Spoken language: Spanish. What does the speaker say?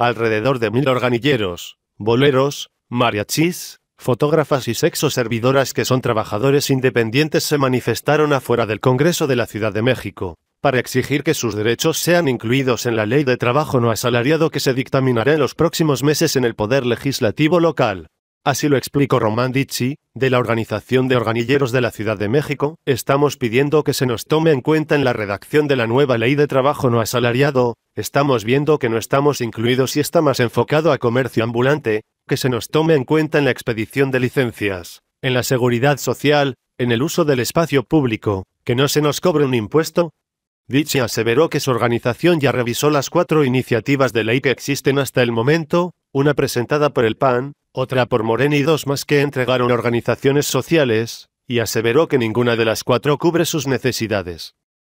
alrededor de mil organilleros, boleros, mariachis, fotógrafas y sexo servidoras que son trabajadores independientes se manifestaron afuera del Congreso de la Ciudad de México, para exigir que sus derechos sean incluidos en la ley de trabajo no asalariado que se dictaminará en los próximos meses en el Poder Legislativo local. Así lo explicó Román Dicci, de la Organización de Organilleros de la Ciudad de México, estamos pidiendo que se nos tome en cuenta en la redacción de la nueva ley de trabajo no asalariado, estamos viendo que no estamos incluidos y está más enfocado a comercio ambulante, que se nos tome en cuenta en la expedición de licencias, en la seguridad social, en el uso del espacio público, que no se nos cobre un impuesto, Dicci aseveró que su organización ya revisó las cuatro iniciativas de ley que existen hasta el momento, una presentada por el PAN, otra por Moreni y dos más que entregaron organizaciones sociales, y aseveró que ninguna de las cuatro cubre sus necesidades.